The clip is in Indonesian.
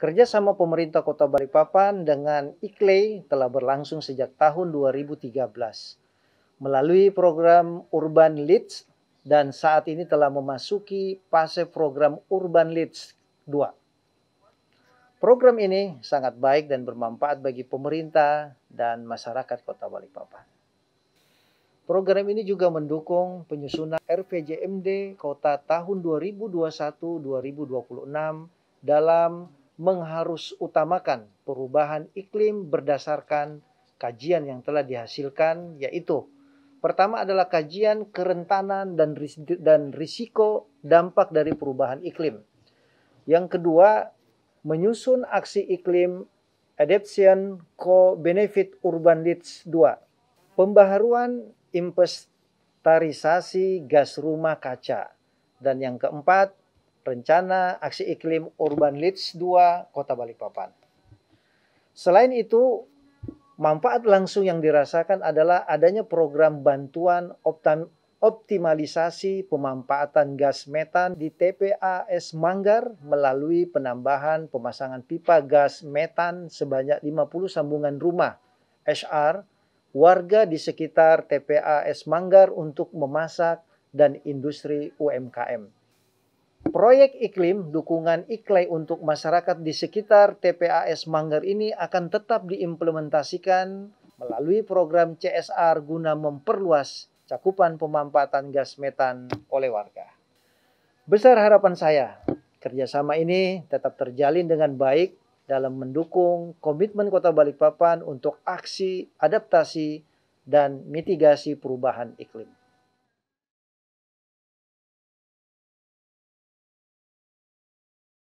Kerjasama pemerintah Kota Balikpapan dengan IKLEI telah berlangsung sejak tahun 2013 melalui program Urban Leads dan saat ini telah memasuki fase program Urban Leads 2. Program ini sangat baik dan bermanfaat bagi pemerintah dan masyarakat Kota Balikpapan. Program ini juga mendukung penyusunan RPJMD Kota tahun 2021-2026 dalam mengharus utamakan perubahan iklim berdasarkan kajian yang telah dihasilkan yaitu pertama adalah kajian kerentanan dan dan risiko dampak dari perubahan iklim. Yang kedua, menyusun aksi iklim Adaptation Co-Benefit Urban Leads 2. Pembaharuan inventarisasi gas rumah kaca. Dan yang keempat, rencana aksi iklim Urban Leeds 2 Kota Balikpapan. Selain itu, manfaat langsung yang dirasakan adalah adanya program bantuan optimalisasi pemanfaatan gas metan di TPA S Manggar melalui penambahan pemasangan pipa gas metan sebanyak 50 sambungan rumah HR warga di sekitar TPA S Manggar untuk memasak dan industri UMKM. Proyek iklim dukungan iklim untuk masyarakat di sekitar TPAS Manggar ini akan tetap diimplementasikan melalui program CSR guna memperluas cakupan pemampatan gas metan oleh warga. Besar harapan saya, kerjasama ini tetap terjalin dengan baik dalam mendukung komitmen Kota Balikpapan untuk aksi adaptasi dan mitigasi perubahan iklim.